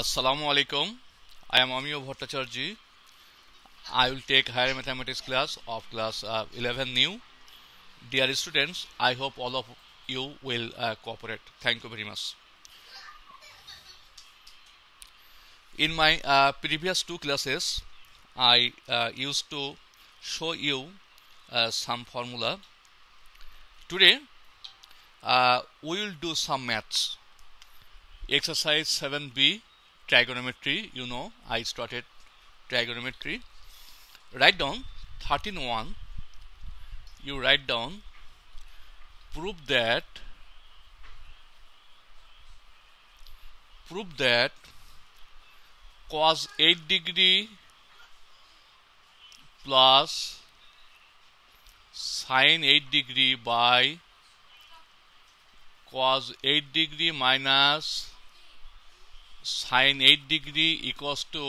Assalamu alaikum. I am Amiyo Bhattacharji. I will take higher mathematics class of class uh, 11 new. Dear students, I hope all of you will uh, cooperate. Thank you very much. In my uh, previous two classes, I uh, used to show you uh, some formula. Today, uh, we will do some maths. Exercise 7b trigonometry you know I started trigonometry write down 13-1. you write down prove that prove that cos 8 degree plus sine 8 degree by cos 8 degree minus sine 8 degree equals to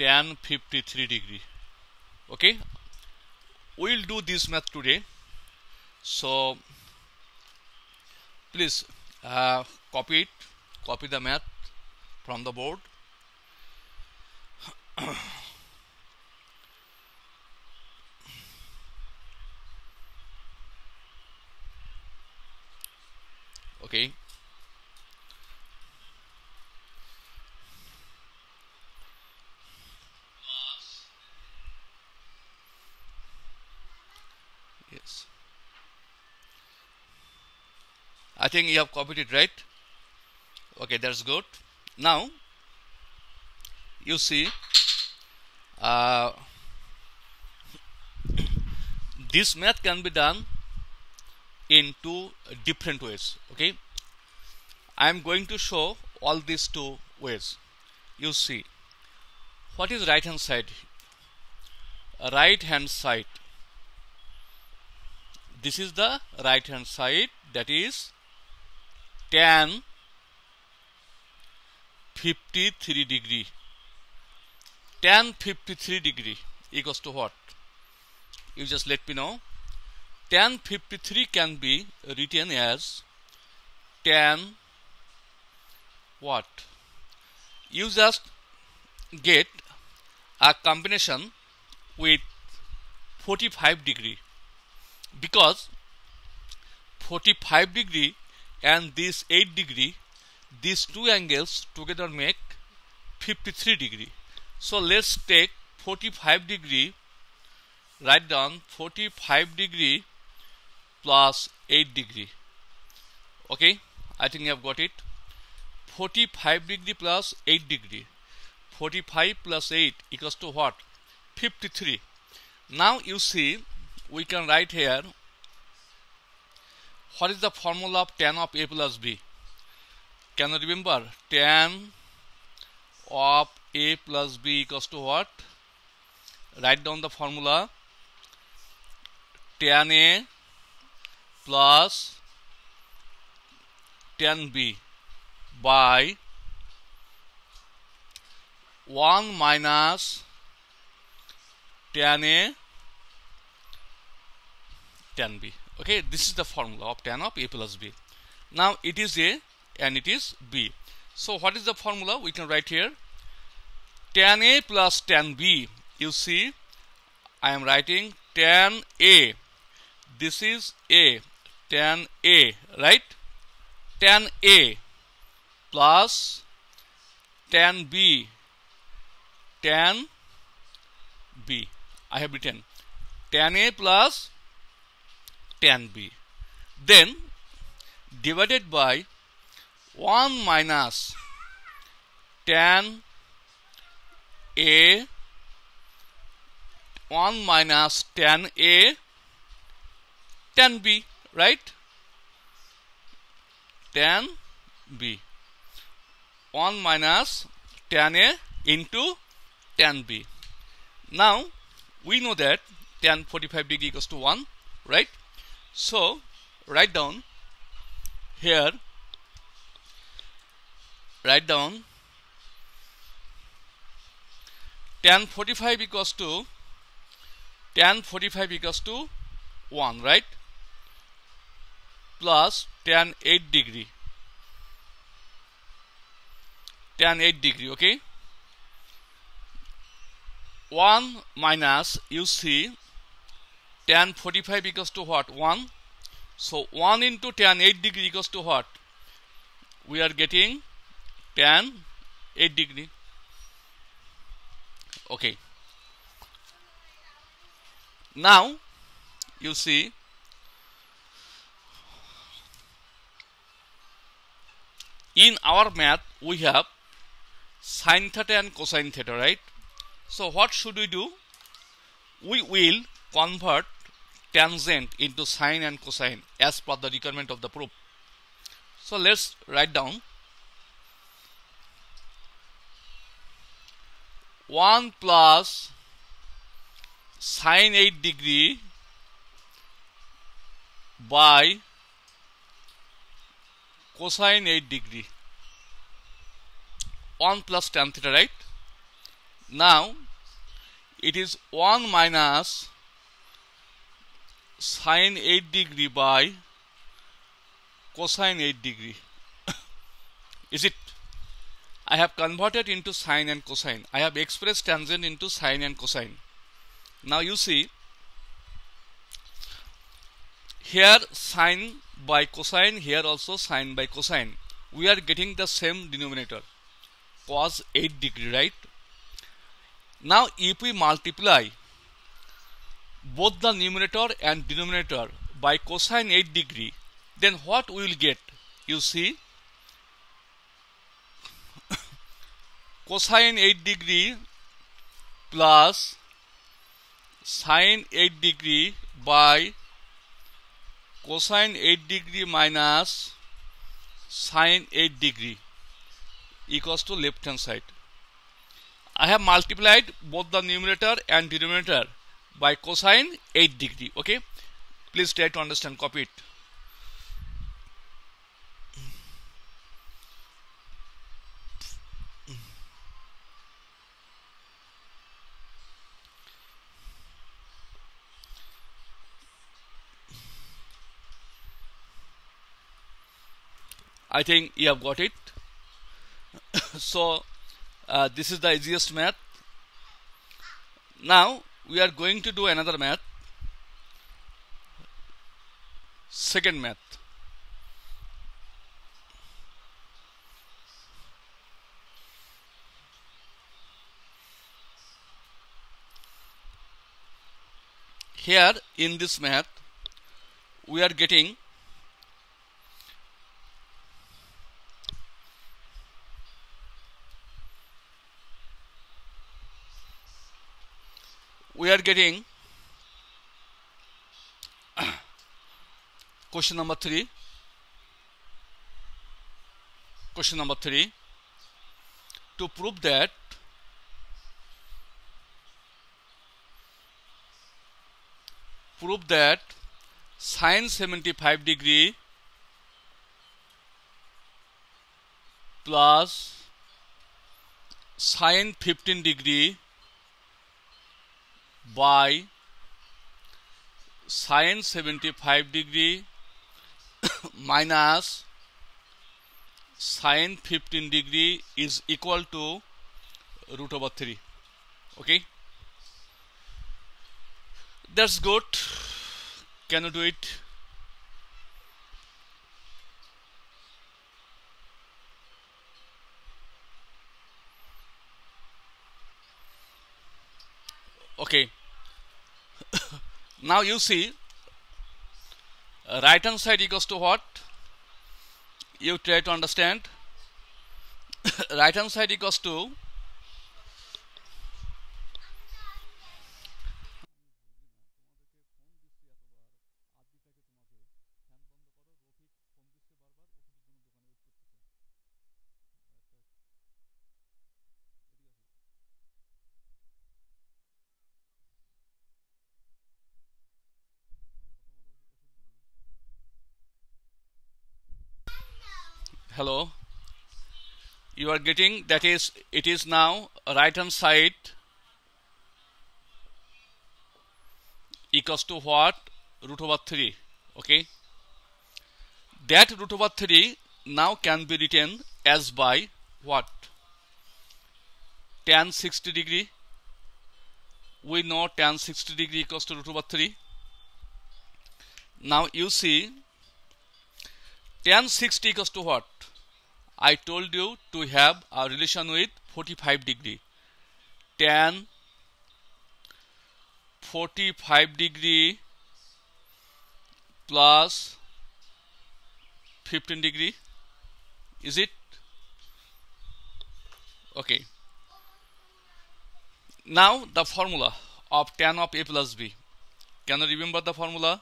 tan 53 degree okay we'll do this math today so please uh, copy it copy the math from the board okay think you have copied it right okay that's good now you see uh, this math can be done in two different ways okay I am going to show all these two ways you see what is right hand side right hand side this is the right hand side that is tan 53 degree tan 53 degree equals to what you just let me know tan 53 can be written as tan what you just get a combination with 45 degree because 45 degree and this 8 degree these two angles together make 53 degree so let's take 45 degree write down 45 degree plus 8 degree okay I think you have got it 45 degree plus 8 degree 45 plus 8 equals to what 53 now you see we can write here what is the formula of tan of a plus b can you remember tan of a plus b equals to what write down the formula tan a plus tan b by 1 minus tan a tan b okay this is the formula of tan of a plus b now it is a and it is b so what is the formula we can write here tan a plus tan b you see i am writing tan a this is a tan a right tan a plus tan b tan b i have written tan a plus tan b. Then divided by 1 minus tan a 1 minus tan a tan b right tan b 1 minus tan a into tan b now we know that tan 45 degree equals to 1 right so write down here write down tan 45 equals to tan 45 equals to 1 right plus tan 8 degree tan 8 degree okay 1 minus you see tan 45 equals to what 1 so 1 into tan 8 degree equals to what we are getting tan 8 degree okay now you see in our math we have sine theta and cosine theta right so what should we do we will convert tangent into sine and cosine as per the requirement of the proof. So let's write down 1 plus sine 8 degree by cosine 8 degree 1 plus tan theta right now it is 1 minus sine 8 degree by cosine 8 degree is it I have converted into sine and cosine I have expressed tangent into sine and cosine now you see here sine by cosine here also sine by cosine we are getting the same denominator cos 8 degree right now if we multiply both the numerator and denominator by cosine 8 degree then what we will get you see cosine 8 degree plus sine 8 degree by cosine 8 degree minus sine 8 degree equals to left hand side. I have multiplied both the numerator and denominator by cosine 8 degree okay please try to understand copy it I think you have got it so uh, this is the easiest math now we are going to do another math second math here in this math we are getting we are getting question number 3 question number 3 to prove that prove that sine 75 degree plus sine 15 degree by sine 75 degree minus sine 15 degree is equal to root over 3 okay that's good can you do it okay now you see right hand side equals to what you try to understand right hand side equals to you are getting that is it is now right hand side equals to what root over 3 okay that root over 3 now can be written as by what tan 60 degree we know tan 60 degree equals to root over 3 now you see tan 60 equals to what I told you to have a relation with 45 degree. Tan 45 degree plus 15 degree. Is it? Okay. Now the formula of tan of A plus B. Can you remember the formula?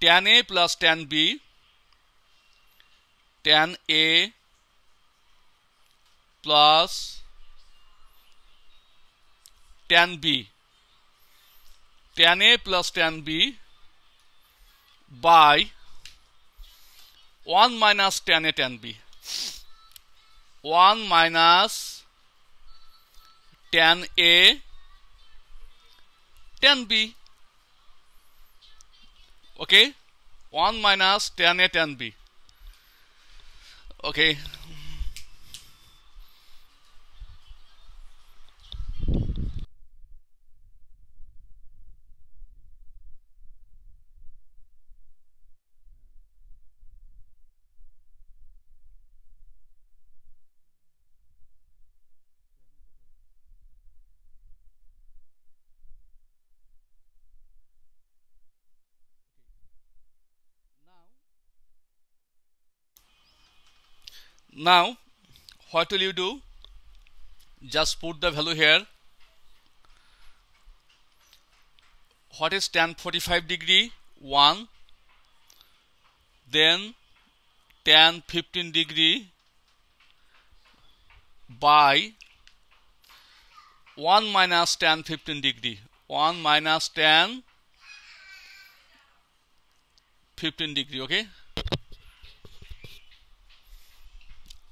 Tan A plus tan B tan A plus tan B tan A plus tan B by 1 minus tan A tan B 1 minus tan A tan B okay 1 minus tan A tan B Okay. now what will you do just put the value here what is tan 45 degree 1 then tan 15 degree by 1 minus tan 15 degree 1 minus tan 15 degree okay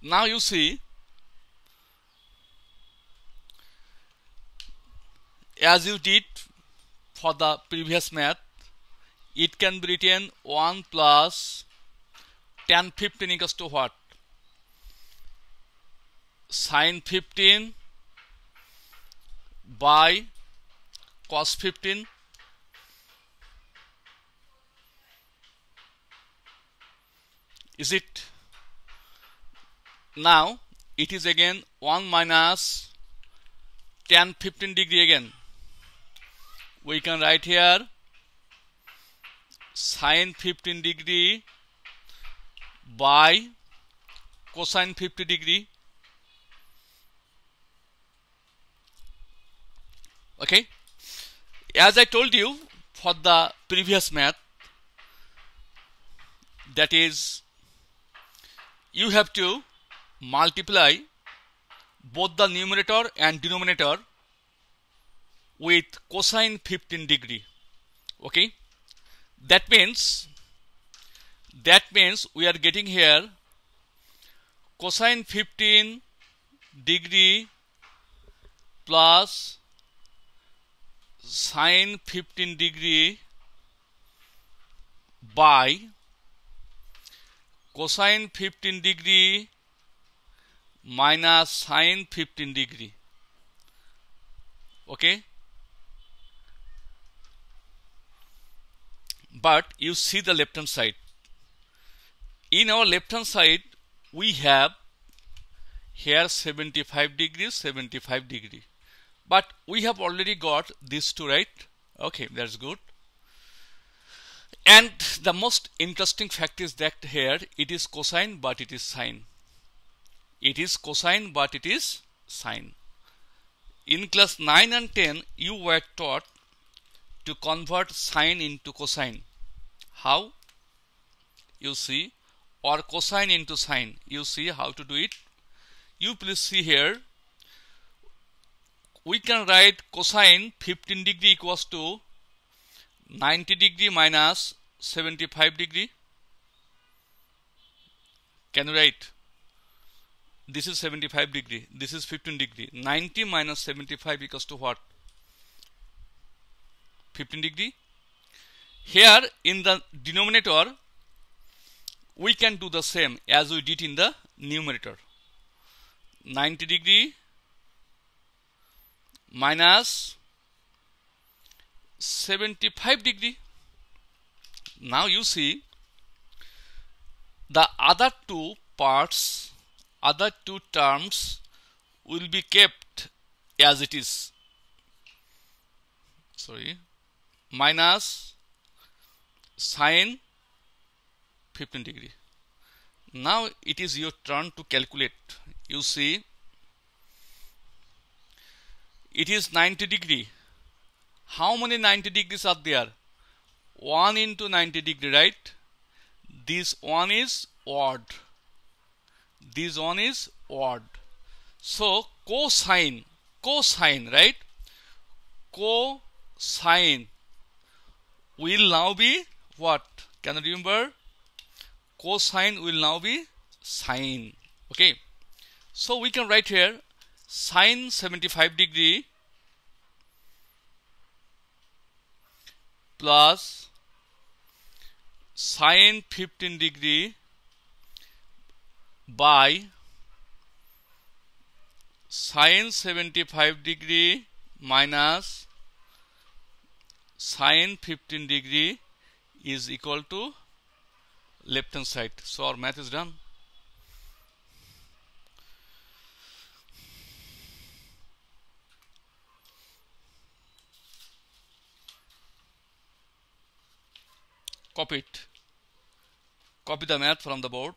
now you see as you did for the previous math it can be written 1 plus 10 15 equals to what sine 15 by cos 15 is it now it is again 1 minus 10 15 degree again we can write here sine 15 degree by cosine 50 degree okay as I told you for the previous math that is you have to multiply both the numerator and denominator with cosine 15 degree okay that means that means we are getting here cosine 15 degree plus sine 15 degree by cosine 15 degree minus sine 15 degree okay but you see the left hand side in our left hand side we have here 75 degree 75 degree but we have already got these two right okay that's good and the most interesting fact is that here it is cosine but it is sine it is cosine but it is sine. In class 9 and 10 you were taught to convert sine into cosine. How? You see or cosine into sine. You see how to do it. You please see here. We can write cosine 15 degree equals to 90 degree minus 75 degree. Can you write? this is 75 degree this is 15 degree 90 minus 75 equals to what 15 degree here in the denominator we can do the same as we did in the numerator 90 degree minus 75 degree now you see the other two parts other two terms will be kept as it is sorry minus sine 15 degree now it is your turn to calculate you see it is 90 degree how many 90 degrees are there 1 into 90 degree right this one is odd this one is odd so cosine cosine right cosine will now be what can you remember cosine will now be sine okay so we can write here sine 75 degree plus sine 15 degree by sine 75 degree minus sine 15 degree is equal to left hand side. So our math is done. Copy it. Copy the math from the board.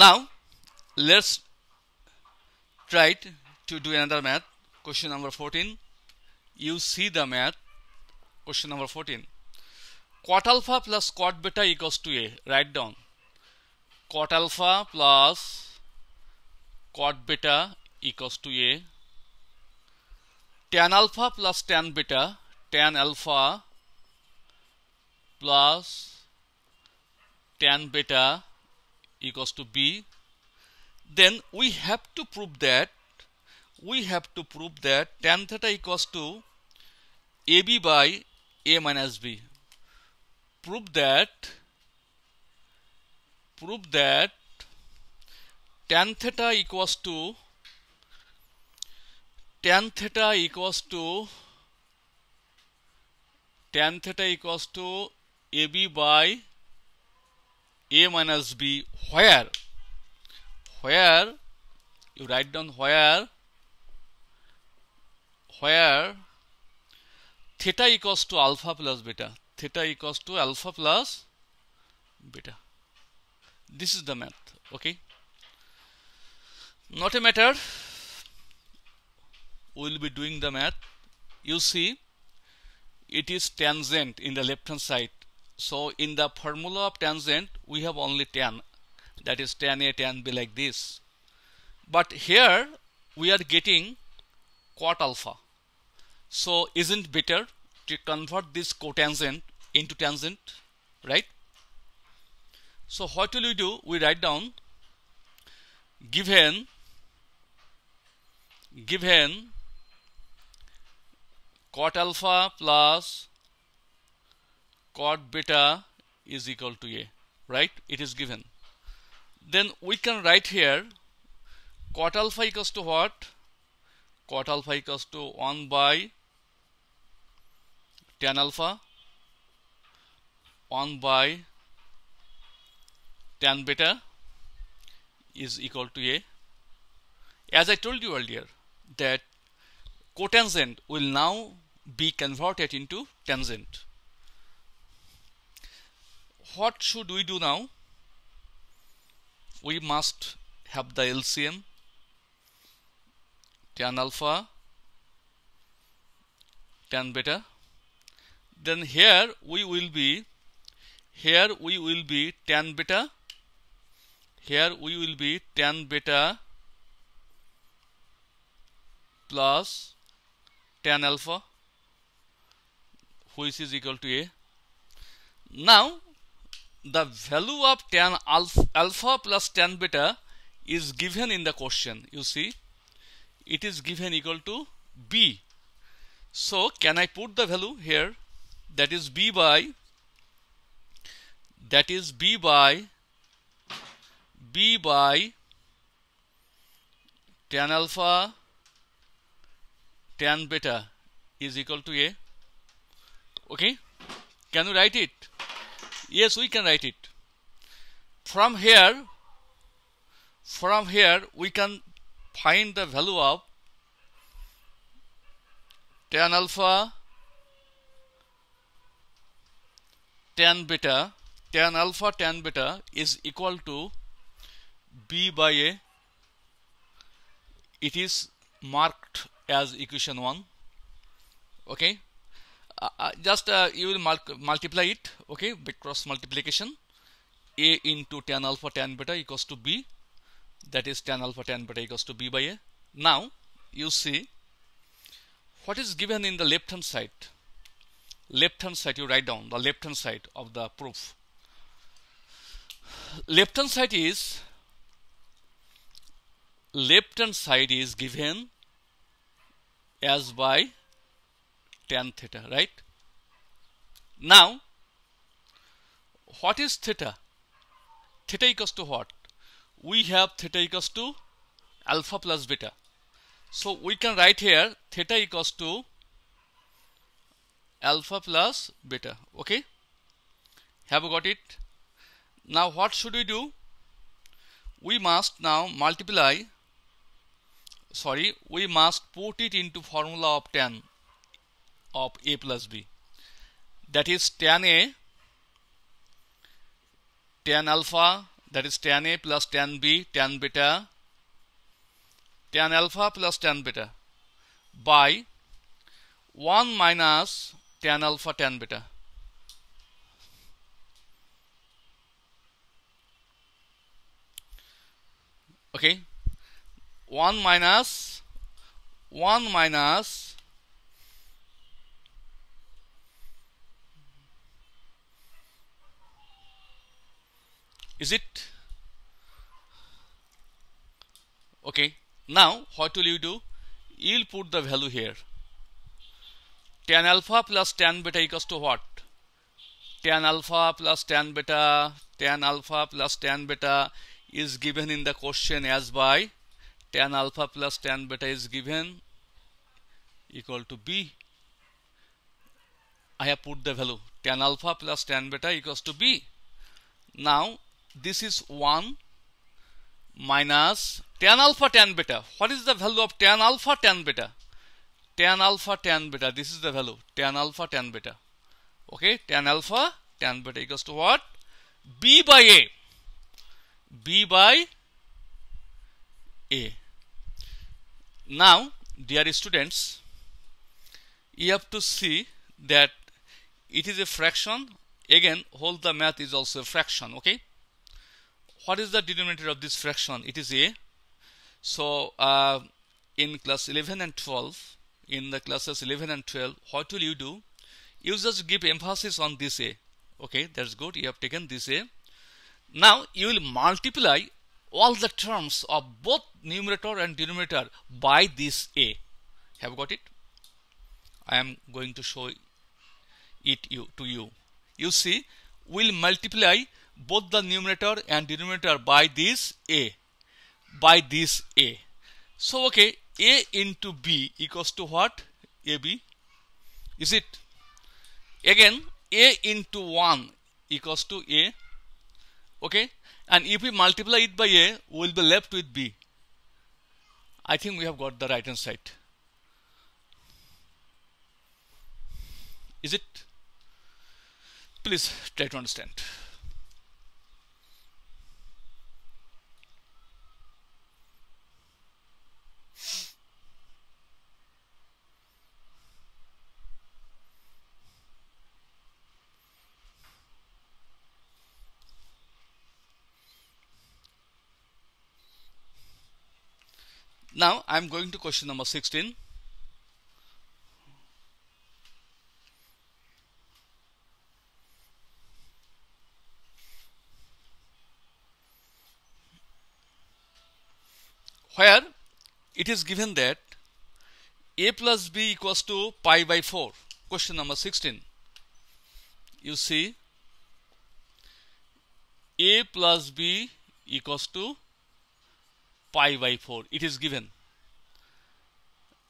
now let's try to do another math question number 14 you see the math question number 14 cot alpha plus cot beta equals to a write down cot alpha plus cot beta equals to a tan alpha plus tan beta tan alpha plus tan beta equals to b then we have to prove that we have to prove that tan theta equals to ab by a minus b prove that prove that tan theta equals to tan theta equals to tan theta equals to ab by a minus b where where you write down where where theta equals to alpha plus beta theta equals to alpha plus beta this is the math okay not a matter we will be doing the math you see it is tangent in the left hand side so in the formula of tangent, we have only tan. That is tan A, tan B like this. But here, we are getting cot alpha. So isn't better to convert this cotangent into tangent, right? So what will we do? We write down given given cot alpha plus cot beta is equal to a right it is given then we can write here cot alpha equals to what cot alpha equals to 1 by tan alpha 1 by tan beta is equal to a as I told you earlier that cotangent will now be converted into tangent what should we do now? We must have the LCM tan alpha tan beta then here we will be here we will be tan beta here we will be tan beta plus tan alpha which is equal to a now the value of tan alpha, alpha plus tan beta is given in the question. You see, it is given equal to b. So can I put the value here? That is b by that is b by b by tan alpha tan beta is equal to a okay can you write it yes we can write it from here from here we can find the value of tan alpha tan beta tan alpha tan beta is equal to b by a it is marked as equation 1 okay uh, uh, just uh, you will mul multiply it okay cross multiplication a into tan alpha tan beta equals to b that is tan alpha tan beta equals to b by a now you see what is given in the left hand side left hand side you write down the left hand side of the proof left hand side is left hand side is given as by tan theta, right? Now, what is theta? Theta equals to what? We have theta equals to alpha plus beta. So we can write here theta equals to alpha plus beta. Okay. Have you got it? Now what should we do? We must now multiply sorry we must put it into formula of tan of a plus b that is tan a tan alpha that is tan a plus tan b tan beta tan alpha plus tan beta by 1 minus tan alpha tan beta okay 1 minus 1 minus is it okay now what will you do you'll put the value here tan alpha plus tan beta equals to what tan alpha plus tan beta tan alpha plus tan beta is given in the question as by tan alpha plus tan beta is given equal to b I have put the value tan alpha plus tan beta equals to b now this is 1 minus tan alpha tan beta. What is the value of tan alpha tan beta? Tan alpha tan beta. This is the value. Tan alpha tan beta. Okay. Tan alpha tan beta equals to what? B by A. B by A. Now, dear students, you have to see that it is a fraction. Again, whole the math is also a fraction. Okay what is the denominator of this fraction it is a so uh, in class 11 and 12 in the classes 11 and 12 what will you do you just give emphasis on this a okay that's good you have taken this a now you will multiply all the terms of both numerator and denominator by this a have got it i am going to show it you to you you see we'll multiply both the numerator and denominator by this a by this a so okay a into b equals to what ab is it again a into 1 equals to a okay and if we multiply it by a we'll be left with b i think we have got the right hand side is it please try to understand Now I'm going to question number 16. Where it is given that a plus b equals to pi by 4. Question number 16. You see a plus b equals to pi by 4 it is given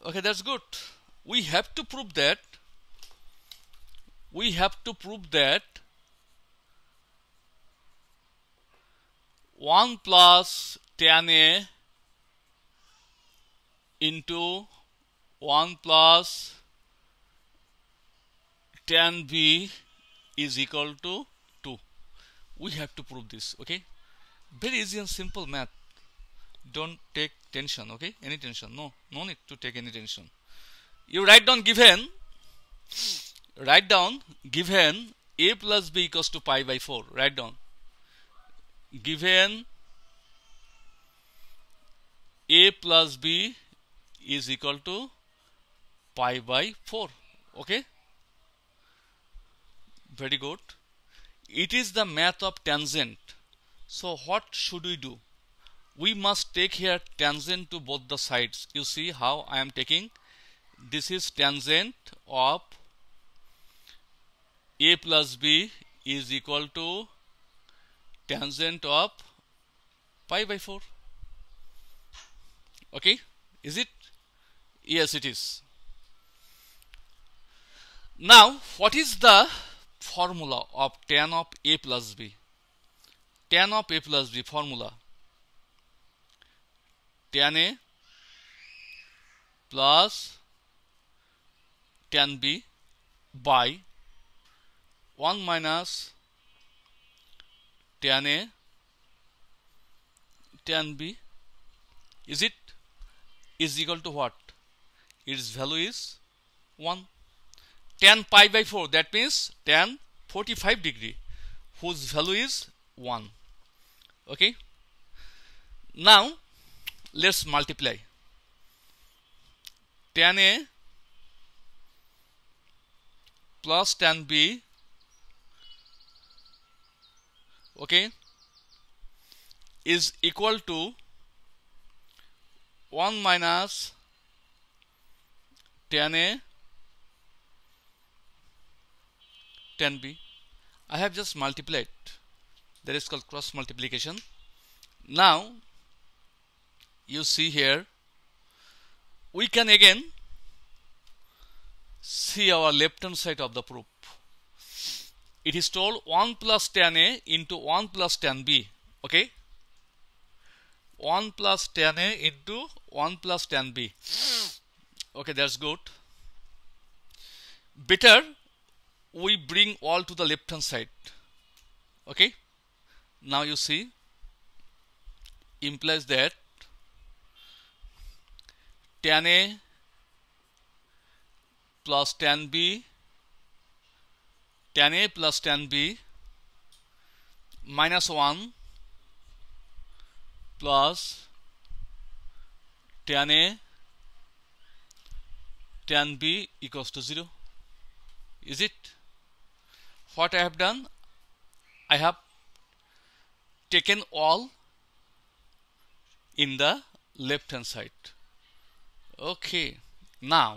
okay that's good we have to prove that we have to prove that 1 plus tan a into 1 plus tan b is equal to 2 we have to prove this okay very easy and simple math don't take tension okay any tension no no need to take any tension you write down given write down given a plus b equals to pi by 4 write down given a plus b is equal to pi by 4 okay very good it is the math of tangent so what should we do we must take here tangent to both the sides you see how I am taking this is tangent of a plus b is equal to tangent of pi by 4 okay is it yes it is now what is the formula of tan of a plus b tan of a plus b formula tan A plus tan B by 1 minus tan A tan B is it is equal to what its value is 1 tan pi by 4 that means tan 45 degree whose value is 1 okay now let's multiply tan A plus tan B okay is equal to 1 minus tan A tan B I have just multiplied that is called cross multiplication now you see here we can again see our left hand side of the proof it is told 1 plus tan a into 1 plus tan b okay 1 plus tan a into 1 plus tan b okay that's good better we bring all to the left hand side okay now you see implies that tan a plus tan b tan a plus tan b minus 1 plus tan a tan b equals to 0 is it what I have done I have taken all in the left hand side Okay, now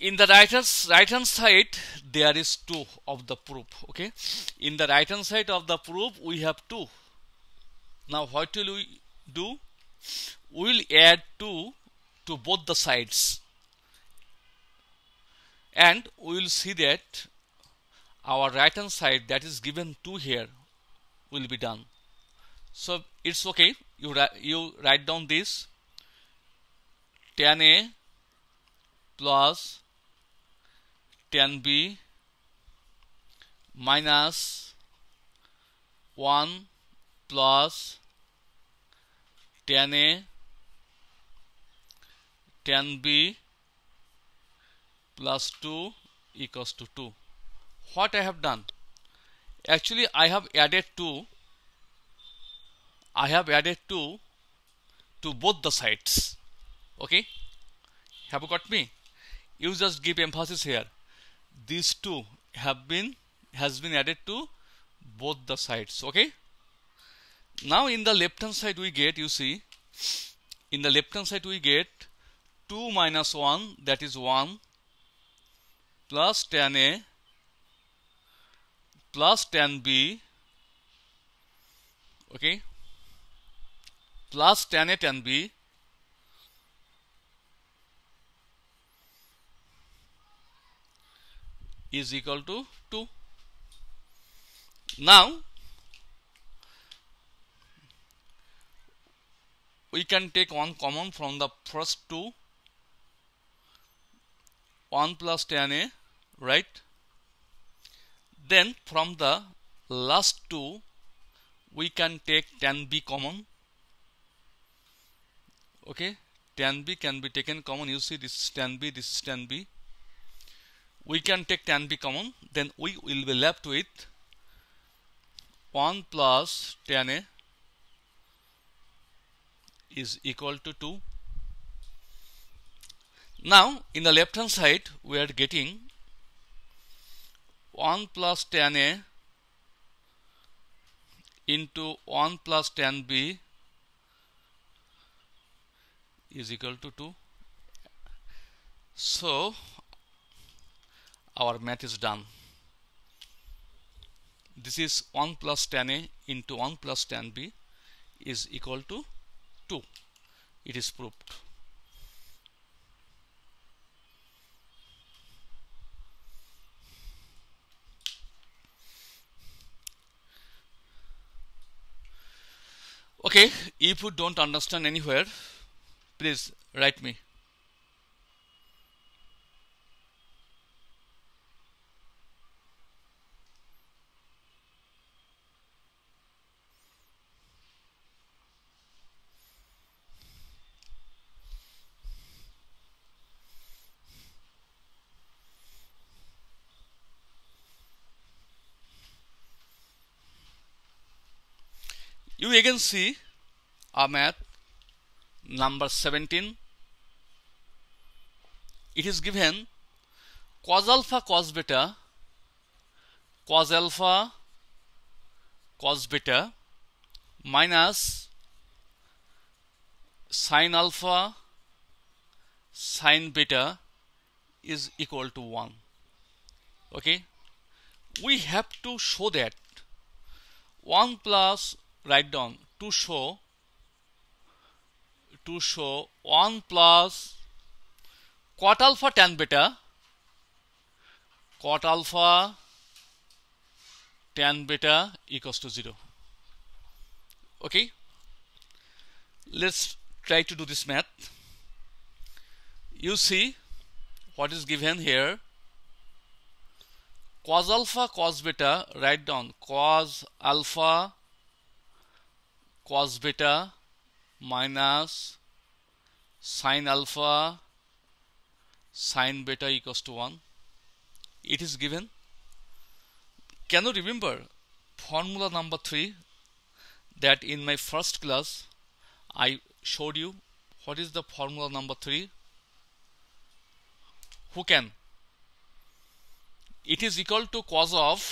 in the right hand, right hand side there is two of the proof okay in the right hand side of the proof we have two now what will we do we'll add two to both the sides and we'll see that our right hand side that is given 2 here will be done so it's okay you, you write down this tan A plus tan B minus 1 plus tan A tan B plus 2 equals to 2. What I have done? Actually, I have added 2 I have added 2 to both the sides okay have you got me you just give emphasis here these two have been has been added to both the sides okay now in the left hand side we get you see in the left hand side we get 2 minus 1 that is 1 plus ten a plus ten b okay plus tan A tan B is equal to 2. Now, we can take one common from the first two 1 plus tan A right then from the last two we can take tan B common okay tan b can be taken common you see this is tan b this is tan b we can take tan b common then we will be left with 1 plus tan a is equal to 2 now in the left hand side we are getting 1 plus tan a into 1 plus tan b is equal to 2 so our math is done this is 1 plus tan a into 1 plus tan b is equal to 2 it is proved okay if you don't understand anywhere please write me. you again see a math number 17 it is given cos alpha cos beta cos alpha cos beta minus sin alpha sin beta is equal to 1 okay we have to show that 1 plus write down to show to show 1 plus cot alpha tan beta cot alpha tan beta equals to 0 okay let's try to do this math you see what is given here cos alpha cos beta write down cos alpha cos beta minus sine alpha sine beta equals to 1 it is given can you remember formula number 3 that in my first class I showed you what is the formula number 3 who can it is equal to cos of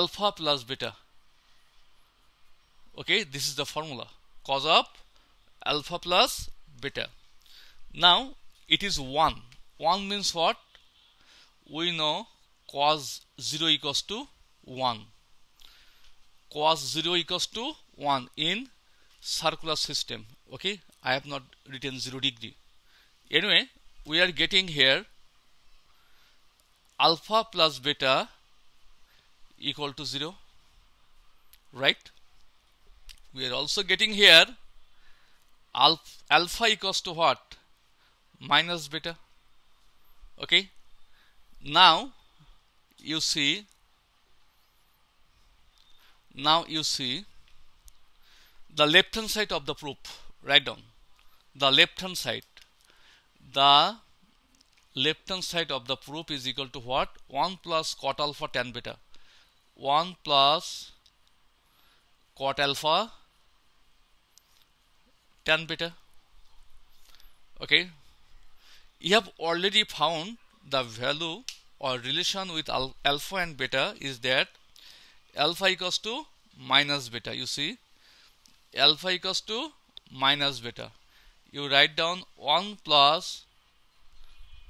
alpha plus beta okay this is the formula cos of alpha plus beta now it is 1 1 means what we know cos 0 equals to 1 cos 0 equals to 1 in circular system okay I have not written 0 degree anyway we are getting here alpha plus beta equal to 0 right we are also getting here alpha, alpha equals to what minus beta okay now you see now you see the left hand side of the proof write down the left hand side the left hand side of the proof is equal to what 1 plus cot alpha tan beta 1 plus cot alpha tan beta okay you have already found the value or relation with alpha and beta is that alpha equals to minus beta you see alpha equals to minus beta you write down 1 plus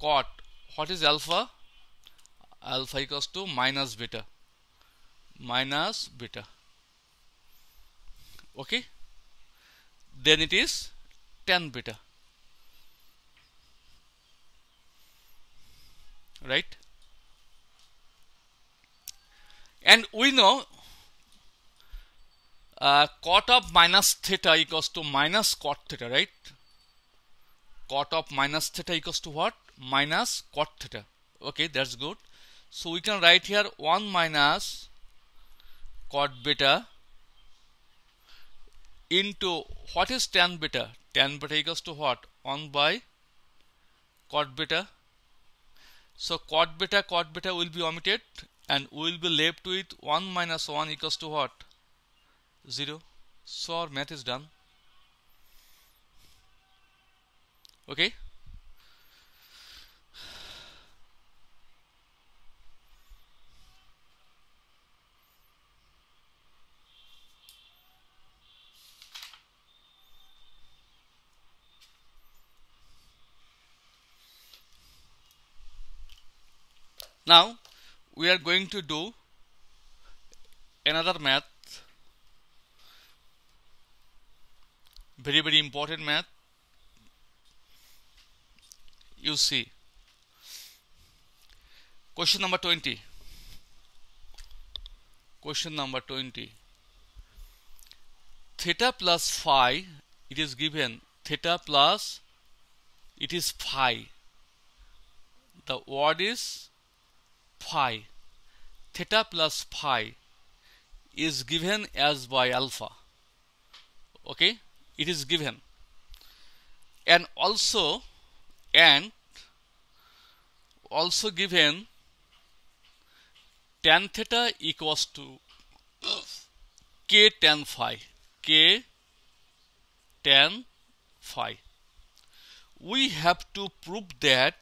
cot what is alpha alpha equals to minus beta minus beta okay then it is tan beta right and we know uh, cot of minus theta equals to minus cot theta right cot of minus theta equals to what minus cot theta okay that's good so we can write here 1 minus cot beta into what is tan beta? Tan beta equals to what? 1 by cot beta. So cot beta cot beta will be omitted and we will be left with 1 minus 1 equals to what? 0. So our math is done. Okay. now we are going to do another math very very important math you see question number 20 question number 20 theta plus phi it is given theta plus it is phi the word is phi theta plus phi is given as by alpha okay it is given and also and also given tan theta equals to k tan phi k tan phi we have to prove that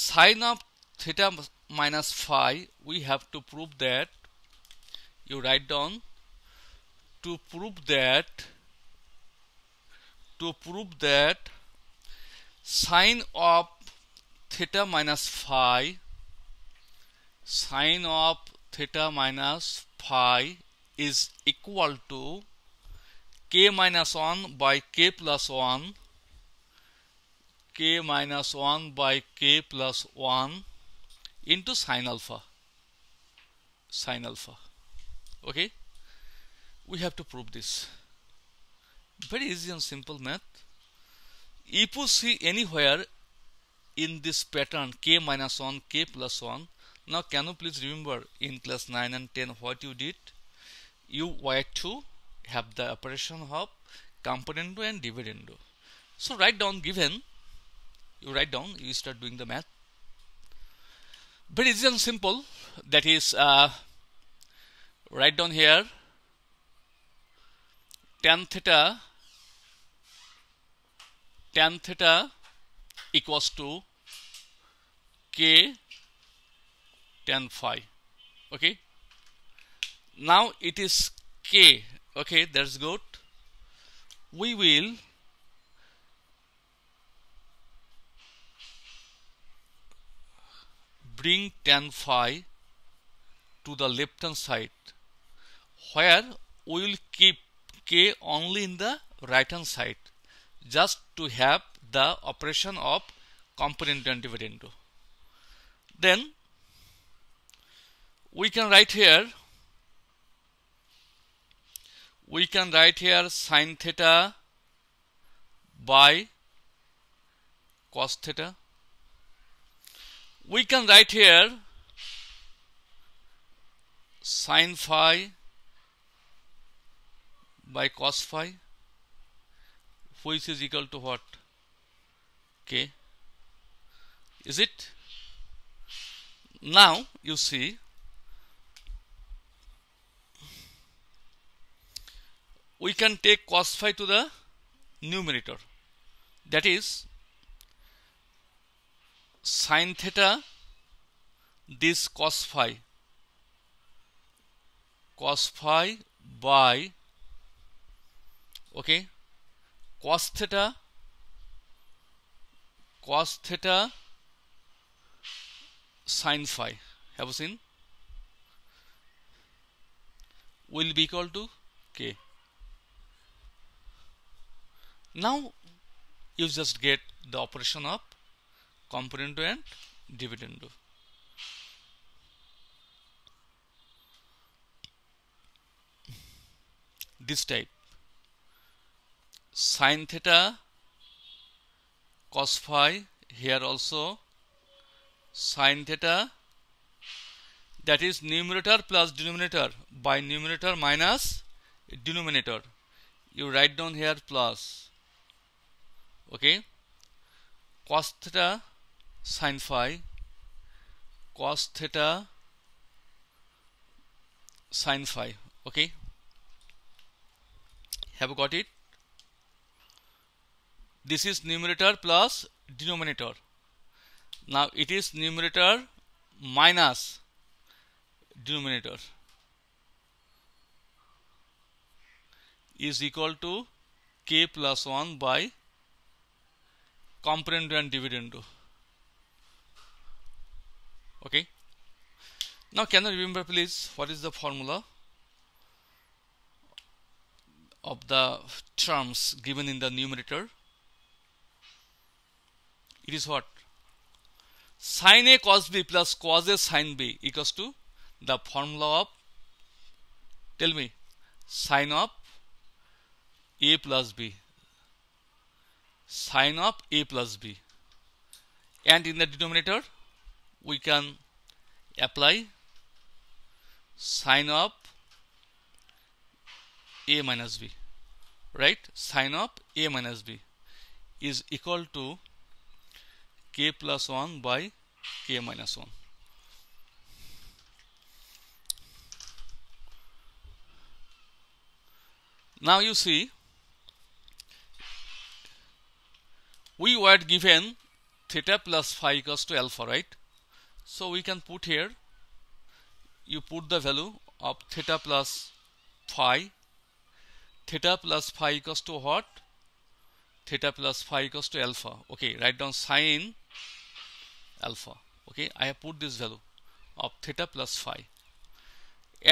sin of theta minus phi we have to prove that you write down to prove that to prove that sine of theta minus phi sine of theta minus phi is equal to k minus 1 by k plus 1 k minus 1 by k plus 1 into sine alpha sine alpha okay we have to prove this very easy and simple math if you see anywhere in this pattern k minus 1 k plus 1 now can you please remember in class 9 and 10 what you did you were to have the operation of componendo and dividendo so write down given you write down you start doing the math but it's just simple. That is, uh, write down here tan theta tan theta equals to k tan phi. Okay. Now it is k. Okay, that's good. We will bring tan phi to the left hand side where we will keep k only in the right hand side just to have the operation of component and dividend. then we can write here we can write here sine theta by cos theta we can write here sine phi by cos phi which is equal to what k is it now you see we can take cos phi to the numerator that is sin theta this cos phi cos phi by okay cos theta cos theta sin phi have you seen will be equal to k now you just get the operation of Component and dividend. this type sine theta cos phi here also sine theta that is numerator plus denominator by numerator minus denominator you write down here plus okay cos theta sine phi cos theta sine phi okay have you got it this is numerator plus denominator now it is numerator minus denominator is equal to k plus 1 by component and dividend okay now can you remember please what is the formula of the terms given in the numerator it is what sin a cos b plus cos a sin b equals to the formula of tell me sin of a plus b sin of a plus b and in the denominator we can apply sine of a minus b right sine of a minus b is equal to k plus 1 by k minus 1 now you see we were given theta plus phi equals to alpha right so we can put here you put the value of theta plus phi theta plus phi equals to what theta plus phi equals to alpha okay write down sine alpha okay I have put this value of theta plus phi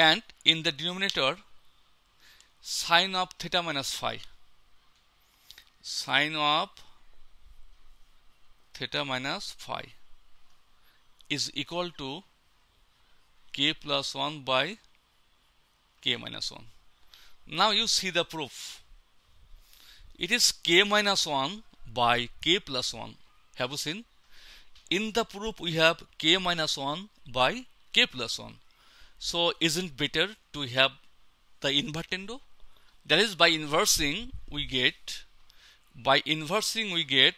and in the denominator sine of theta minus phi sine of theta minus phi is equal to k plus 1 by k minus 1. Now you see the proof. It is k minus 1 by k plus 1. Have you seen? In the proof we have k minus 1 by k plus 1. So isn't better to have the invertendo? That is by inversing we get by inversing we get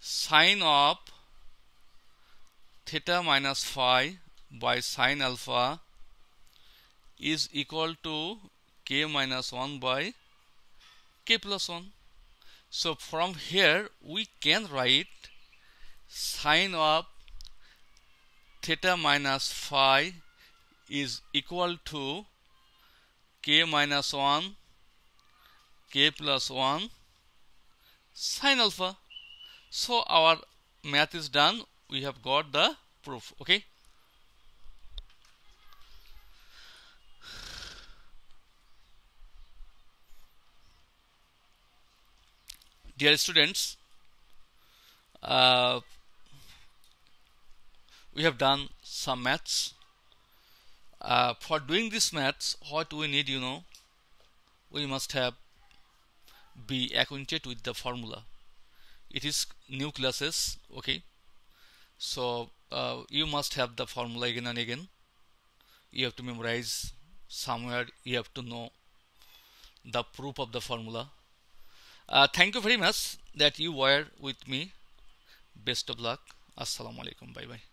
sine of theta minus phi by sine alpha is equal to k minus 1 by k plus 1. So from here we can write sine of theta minus phi is equal to k minus 1 k plus 1 sine alpha. So our math is done we have got the proof okay dear students uh, we have done some maths uh, for doing this maths what we need you know we must have be acquainted with the formula it is new classes okay so uh, you must have the formula again and again you have to memorize somewhere you have to know the proof of the formula uh, thank you very much that you were with me best of luck assalamu alaikum bye bye